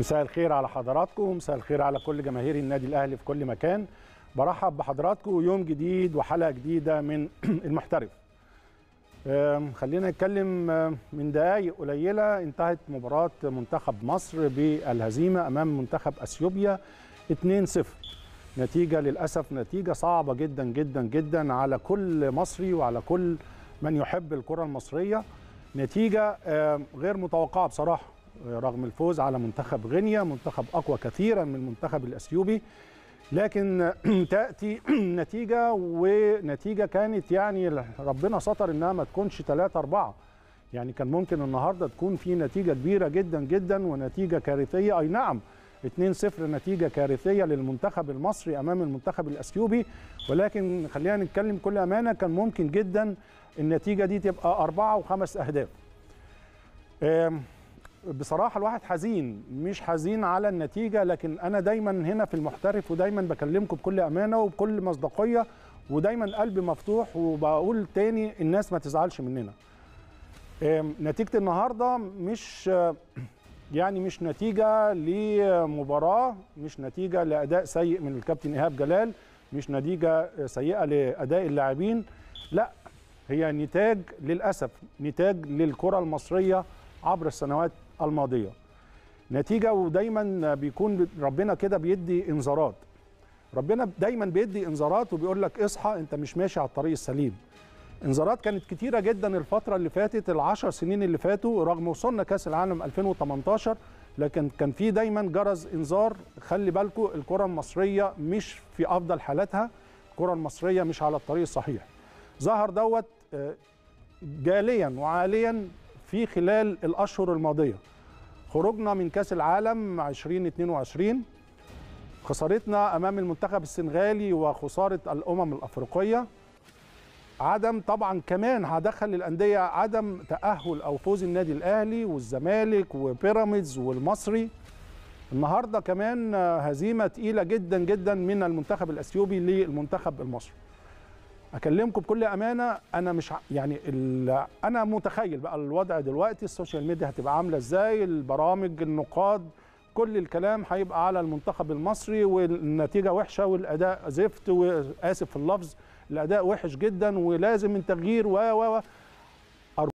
مساء الخير على حضراتكم مساء الخير على كل جماهير النادي الاهلي في كل مكان برحب بحضراتكم يوم جديد وحلقه جديده من المحترف خلينا نتكلم من دقائق قليله انتهت مباراه منتخب مصر بالهزيمه امام منتخب اثيوبيا 2-0 نتيجه للاسف نتيجه صعبه جدا جدا جدا على كل مصري وعلى كل من يحب الكره المصريه نتيجه غير متوقعه بصراحه رغم الفوز على منتخب غينيا منتخب أقوى كثيرا من المنتخب الأثيوبي لكن تأتي نتيجة ونتيجة كانت يعني ربنا ستر إنها ما تكونش 3 4 يعني كان ممكن النهارده تكون في نتيجة كبيرة جدا جدا ونتيجة كارثية أي نعم 2-0 نتيجة كارثية للمنتخب المصري أمام المنتخب الأثيوبي ولكن خلينا نتكلم كل أمانة كان ممكن جدا النتيجة دي تبقى أربعة وخمس أهداف بصراحه الواحد حزين مش حزين على النتيجه لكن انا دايما هنا في المحترف ودايما بكلمكم بكل امانه وبكل مصداقيه ودايما قلبي مفتوح وبقول تاني الناس ما تزعلش مننا نتيجه النهارده مش يعني مش نتيجه لمباراه مش نتيجه لاداء سيء من الكابتن ايهاب جلال مش نتيجه سيئه لاداء اللاعبين لا هي نتاج للاسف نتاج للكره المصريه عبر السنوات الماضيه نتيجه ودايما بيكون ربنا كده بيدي انذارات ربنا دايما بيدي انذارات وبيقول لك اصحى انت مش ماشي على الطريق السليم انذارات كانت كتيره جدا الفتره اللي فاتت العشر سنين اللي فاتوا رغم وصلنا كاس العالم 2018 لكن كان في دايما جرس انذار خلي بالكم الكره المصريه مش في افضل حالاتها الكره المصريه مش على الطريق الصحيح ظهر دوت آه، جاليا وعاليا في خلال الأشهر الماضية خروجنا من كأس العالم 2022 خسارتنا أمام المنتخب السنغالي وخسارة الأمم الأفريقية عدم طبعا كمان هدخل الأندية عدم تأهل أو فوز النادي الأهلي والزمالك وبيراميدز والمصري النهارده كمان هزيمه تقيله جدا جدا من المنتخب الاثيوبي للمنتخب المصري اكلمكم بكل امانه انا مش يعني انا متخيل بقى الوضع دلوقتي السوشيال ميديا هتبقى عامله ازاي البرامج النقاد كل الكلام هيبقى على المنتخب المصري والنتيجه وحشه والاداء زفت واسف في اللفظ الاداء وحش جدا ولازم من تغيير و و